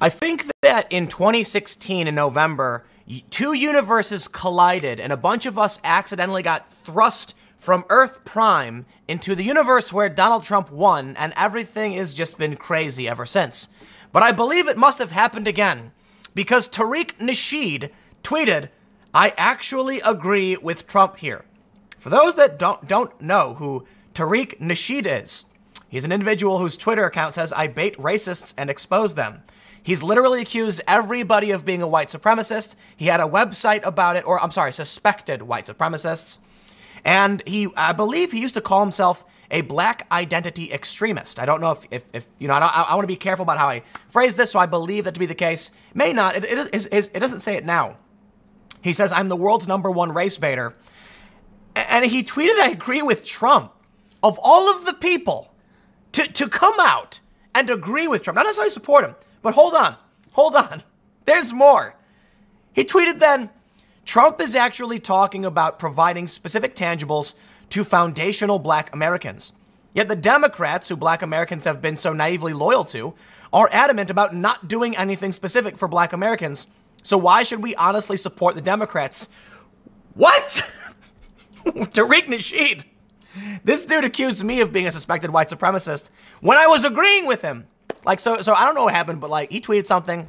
I think that in 2016 in November, two universes collided and a bunch of us accidentally got thrust from Earth Prime into the universe where Donald Trump won and everything has just been crazy ever since. But I believe it must have happened again because Tariq Nasheed tweeted, I actually agree with Trump here. For those that don't, don't know who Tariq Nasheed is, He's an individual whose Twitter account says, I bait racists and expose them. He's literally accused everybody of being a white supremacist. He had a website about it, or I'm sorry, suspected white supremacists. And he, I believe he used to call himself a black identity extremist. I don't know if, if, if you know, I, I want to be careful about how I phrase this, so I believe that to be the case. May not, it, it doesn't say it now. He says, I'm the world's number one race baiter. And he tweeted, I agree with Trump. Of all of the people, to, to come out and agree with Trump, not necessarily support him, but hold on, hold on. There's more. He tweeted then Trump is actually talking about providing specific tangibles to foundational black Americans. Yet the Democrats, who black Americans have been so naively loyal to, are adamant about not doing anything specific for black Americans. So why should we honestly support the Democrats? What? Tariq Nasheed. This dude accused me of being a suspected white supremacist when I was agreeing with him. Like, so, so I don't know what happened, but like, he tweeted something,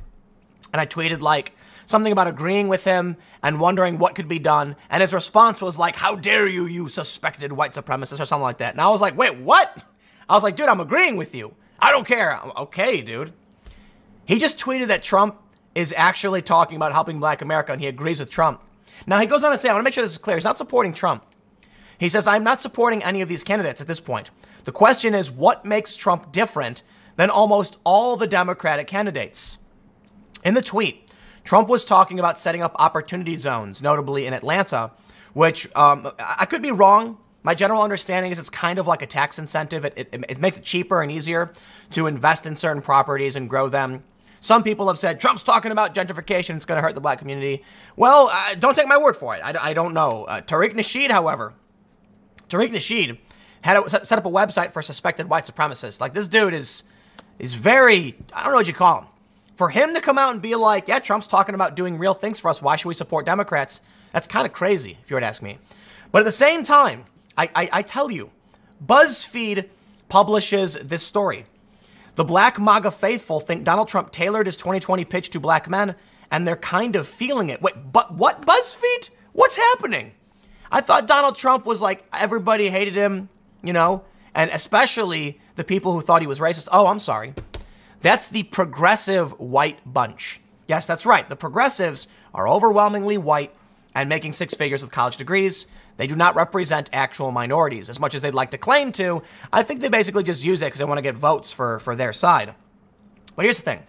and I tweeted like something about agreeing with him and wondering what could be done. And his response was like, "How dare you, you suspected white supremacist," or something like that. And I was like, "Wait, what?" I was like, "Dude, I'm agreeing with you. I don't care." I'm, okay, dude. He just tweeted that Trump is actually talking about helping Black America, and he agrees with Trump. Now he goes on to say, "I want to make sure this is clear. He's not supporting Trump." He says, I'm not supporting any of these candidates at this point. The question is, what makes Trump different than almost all the Democratic candidates? In the tweet, Trump was talking about setting up opportunity zones, notably in Atlanta, which um, I could be wrong. My general understanding is it's kind of like a tax incentive. It, it, it makes it cheaper and easier to invest in certain properties and grow them. Some people have said Trump's talking about gentrification. It's going to hurt the black community. Well, uh, don't take my word for it. I, I don't know. Uh, Tariq Nasheed, however, Tariq Nasheed had a, set up a website for suspected white supremacists. Like this dude is is very I don't know what you call him. For him to come out and be like, yeah, Trump's talking about doing real things for us. Why should we support Democrats? That's kind of crazy, if you were to ask me. But at the same time, I, I, I tell you, BuzzFeed publishes this story. The black MAGA faithful think Donald Trump tailored his 2020 pitch to black men, and they're kind of feeling it. Wait, but what BuzzFeed? What's happening? I thought Donald Trump was like, everybody hated him, you know, and especially the people who thought he was racist. Oh, I'm sorry. That's the progressive white bunch. Yes, that's right. The progressives are overwhelmingly white and making six figures with college degrees. They do not represent actual minorities as much as they'd like to claim to. I think they basically just use that because they want to get votes for, for their side. But here's the thing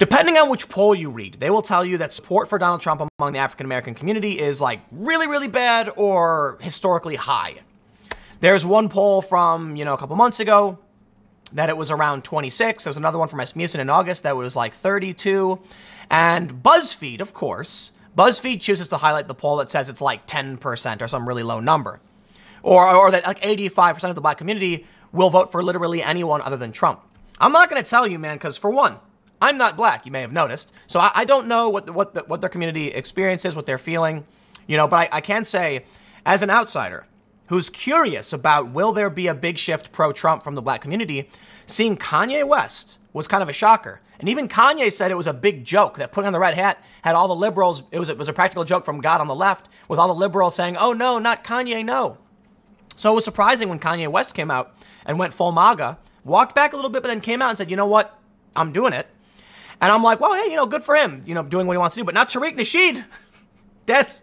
Depending on which poll you read, they will tell you that support for Donald Trump among the African American community is like really, really bad or historically high. There's one poll from, you know, a couple months ago that it was around 26. There's another one from Asmussen in August that was like 32. And BuzzFeed, of course, BuzzFeed chooses to highlight the poll that says it's like 10% or some really low number. Or, or that like 85% of the black community will vote for literally anyone other than Trump. I'm not going to tell you, man, because for one, I'm not black, you may have noticed. So I, I don't know what, the, what, the, what their community experience is, what they're feeling, you know, but I, I can say, as an outsider, who's curious about will there be a big shift pro Trump from the black community, seeing Kanye West was kind of a shocker. And even Kanye said it was a big joke that putting on the red hat had all the liberals, it was, it was a practical joke from God on the left, with all the liberals saying, oh no, not Kanye, no. So it was surprising when Kanye West came out and went full MAGA, walked back a little bit, but then came out and said, you know what, I'm doing it. And I'm like, well, hey, you know, good for him, you know, doing what he wants to do, but not Tariq Nasheed. That's,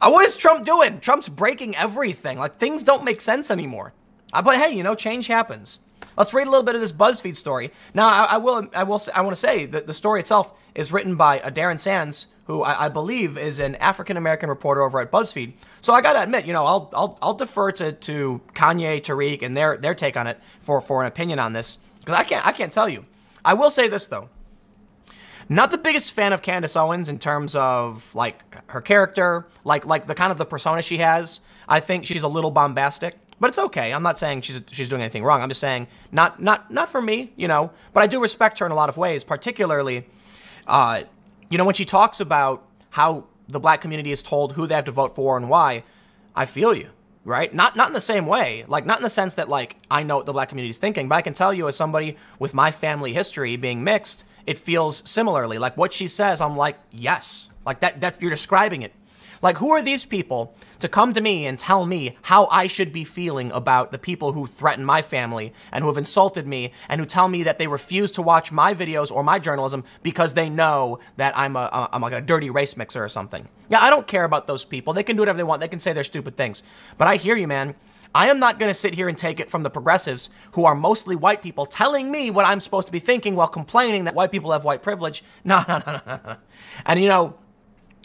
uh, what is Trump doing? Trump's breaking everything. Like, things don't make sense anymore. Uh, but hey, you know, change happens. Let's read a little bit of this BuzzFeed story. Now, I, I will, I will, I want to say that the story itself is written by uh, Darren Sands, who I, I, believe is an African American reporter over at BuzzFeed. So I gotta admit, you know, I'll, I'll, I'll defer to, to Kanye, Tariq, and their, their take on it for, for an opinion on this, because I can't, I can't tell you. I will say this though. Not the biggest fan of Candace Owens in terms of like her character, like like the kind of the persona she has. I think she's a little bombastic, but it's okay. I'm not saying she's she's doing anything wrong. I'm just saying not not not for me, you know. But I do respect her in a lot of ways, particularly, uh, you know, when she talks about how the black community is told who they have to vote for and why. I feel you right? Not not in the same way, like not in the sense that like I know what the black community is thinking, but I can tell you as somebody with my family history being mixed, it feels similarly. Like what she says, I'm like, yes. Like that, that you're describing it. Like who are these people to come to me and tell me how I should be feeling about the people who threaten my family and who have insulted me and who tell me that they refuse to watch my videos or my journalism because they know that I'm a I'm like a dirty race mixer or something. Yeah, I don't care about those people. They can do whatever they want. They can say their stupid things. But I hear you, man. I am not going to sit here and take it from the progressives, who are mostly white people, telling me what I'm supposed to be thinking while complaining that white people have white privilege. No, no, no, no, no. And you know,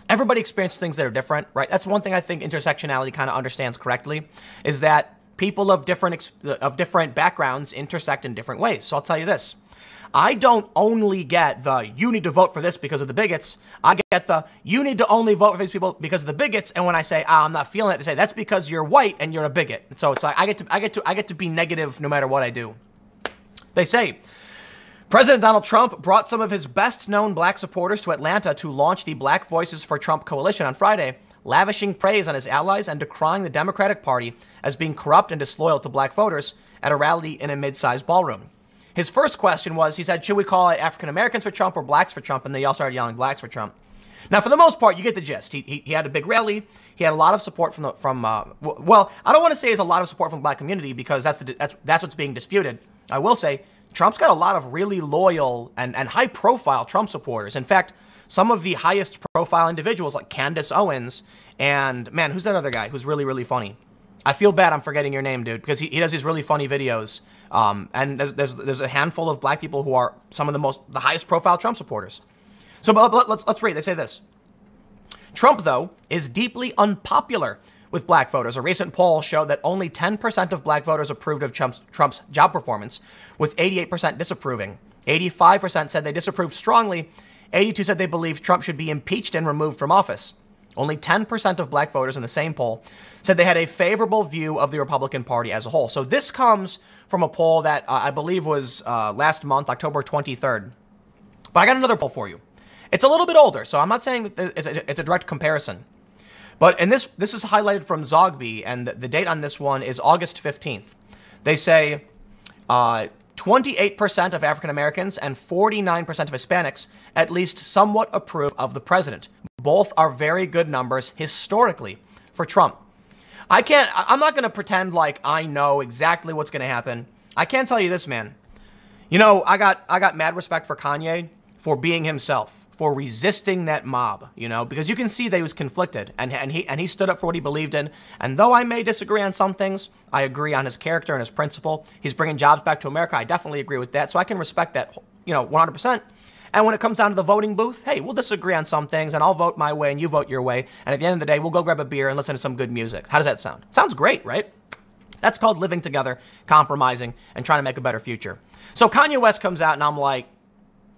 everybody experiences things that are different, right? That's one thing I think intersectionality kind of understands correctly, is that people of different of different backgrounds intersect in different ways. So I'll tell you this. I don't only get the, you need to vote for this because of the bigots. I get the, you need to only vote for these people because of the bigots. And when I say, ah, I'm not feeling it, they say, that's because you're white and you're a bigot. so it's like, I get to, I get to, I get to be negative no matter what I do. They say, President Donald Trump brought some of his best known black supporters to Atlanta to launch the Black Voices for Trump coalition on Friday, lavishing praise on his allies and decrying the Democratic Party as being corrupt and disloyal to black voters at a rally in a mid sized ballroom. His first question was, he said, should we call it African Americans for Trump or blacks for Trump? And they all started yelling blacks for Trump. Now, for the most part, you get the gist. He, he, he had a big rally. He had a lot of support from the, from, uh, well, I don't want to say it's a lot of support from the black community because that's, the, that's, that's what's being disputed. I will say Trump's got a lot of really loyal and, and high profile Trump supporters. In fact, some of the highest profile individuals like Candace Owens and man, who's that other guy who's really, really funny? I feel bad I'm forgetting your name, dude, because he, he does these really funny videos. Um, and there's, there's, there's, a handful of black people who are some of the most, the highest profile Trump supporters. So but let's, let's read. They say this. Trump, though, is deeply unpopular with black voters. A recent poll showed that only 10% of black voters approved of Trump's, Trump's job performance, with 88% disapproving. 85% said they disapproved strongly. 82 said they believe Trump should be impeached and removed from office. Only 10% of black voters in the same poll said they had a favorable view of the Republican Party as a whole. So this comes from a poll that uh, I believe was uh, last month, October 23rd. But I got another poll for you. It's a little bit older, so I'm not saying that it's a, it's a direct comparison. But and this this is highlighted from Zogby, and the, the date on this one is August 15th. They say 28% uh, of African Americans and 49% of Hispanics at least somewhat approve of the president. Both are very good numbers historically for Trump. I can't, I'm not going to pretend like I know exactly what's going to happen. I can tell you this, man. You know, I got, I got mad respect for Kanye for being himself, for resisting that mob, you know, because you can see that he was conflicted and, and he and he stood up for what he believed in. And though I may disagree on some things, I agree on his character and his principle. He's bringing jobs back to America. I definitely agree with that. So I can respect that, you know, 100%. And when it comes down to the voting booth, hey, we'll disagree on some things and I'll vote my way and you vote your way. And at the end of the day, we'll go grab a beer and listen to some good music. How does that sound? Sounds great, right? That's called living together, compromising, and trying to make a better future. So Kanye West comes out and I'm like,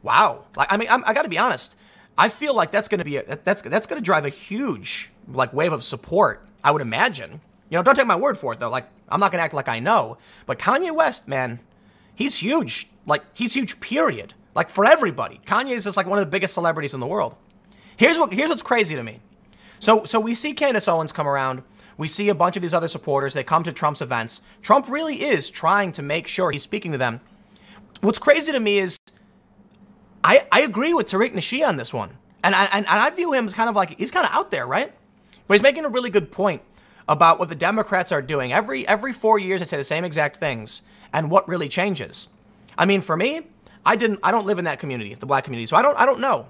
wow. Like, I mean, I'm, I got to be honest. I feel like that's going to be a, that's that's going to drive a huge like wave of support. I would imagine. You know, don't take my word for it though. Like, I'm not going to act like I know. But Kanye West, man, he's huge. Like, he's huge. Period. Like for everybody. Kanye is just like one of the biggest celebrities in the world. Here's what here's what's crazy to me. So so we see Candace Owens come around. We see a bunch of these other supporters. They come to Trump's events. Trump really is trying to make sure he's speaking to them. What's crazy to me is I, I agree with Tariq Nashi on this one. And I, and, and I view him as kind of like, he's kind of out there, right? But he's making a really good point about what the Democrats are doing. Every, every four years, they say the same exact things and what really changes. I mean, for me, I didn't. I don't live in that community, the black community, so I don't. I don't know.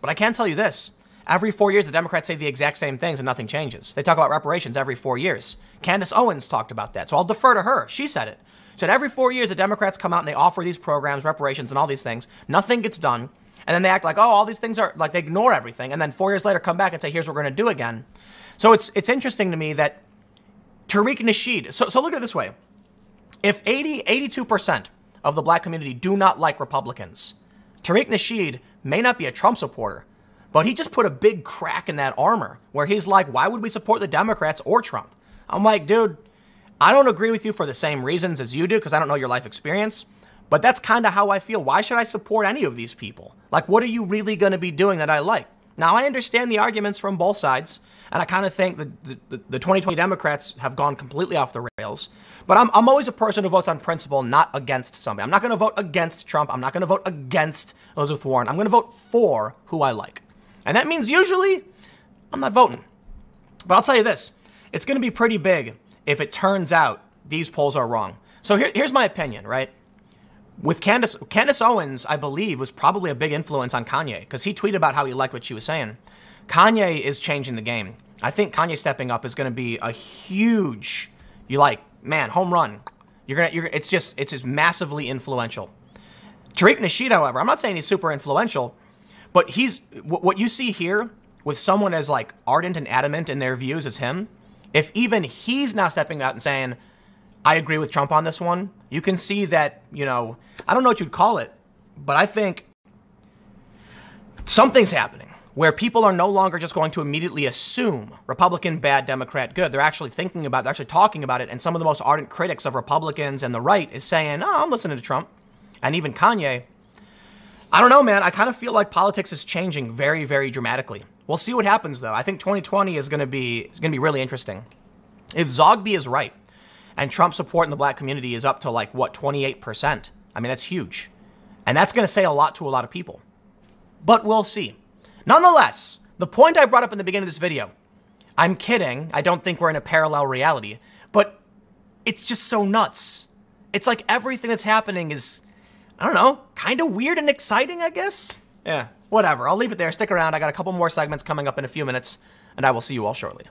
But I can tell you this: every four years, the Democrats say the exact same things, and nothing changes. They talk about reparations every four years. Candace Owens talked about that, so I'll defer to her. She said it. She said every four years, the Democrats come out and they offer these programs, reparations, and all these things. Nothing gets done. And then they act like, oh, all these things are like they ignore everything, and then four years later come back and say, here's what we're going to do again. So it's it's interesting to me that Tariq Nasheed. So so look at it this way: if 80 82 percent of the black community do not like Republicans. Tariq Nasheed may not be a Trump supporter, but he just put a big crack in that armor where he's like, why would we support the Democrats or Trump? I'm like, dude, I don't agree with you for the same reasons as you do because I don't know your life experience, but that's kind of how I feel. Why should I support any of these people? Like, what are you really going to be doing that I like? Now, I understand the arguments from both sides, and I kind of think that the, the, the, 2020 Democrats have gone completely off the rails, but I'm, I'm always a person who votes on principle, not against somebody. I'm not going to vote against Trump. I'm not going to vote against Elizabeth Warren. I'm going to vote for who I like. And that means usually I'm not voting. But I'll tell you this it's going to be pretty big if it turns out these polls are wrong. So here, here's my opinion, right? with Candace, Candace Owens, I believe, was probably a big influence on Kanye because he tweeted about how he liked what she was saying. Kanye is changing the game. I think Kanye stepping up is going to be a huge, you like, man, home run. You're gonna, you're, it's just, it's just massively influential. Tariq Nasheed, however, I'm not saying he's super influential, but he's what you see here with someone as like ardent and adamant in their views as him. If even he's now stepping out and saying, I agree with Trump on this one. You can see that, you know, I don't know what you'd call it, but I think something's happening where people are no longer just going to immediately assume Republican bad, Democrat good. They're actually thinking about, they're actually talking about it. And some of the most ardent critics of Republicans and the right is saying, oh, I'm listening to Trump. And even Kanye. I don't know, man. I kind of feel like politics is changing very, very dramatically. We'll see what happens, though. I think 2020 is going to be going to be really interesting. If Zogby is right, and Trump support in the black community is up to like what 28%. I mean, that's huge. And that's going to say a lot to a lot of people. But we'll see. Nonetheless, the point I brought up in the beginning of this video, I'm kidding. I don't think we're in a parallel reality, but it's just so nuts. It's like everything that's happening is, I don't know, kind of weird and exciting, I guess? Yeah, whatever. I'll leave it there. Stick around. I got a couple more segments coming up in a few minutes, and I will see you all shortly.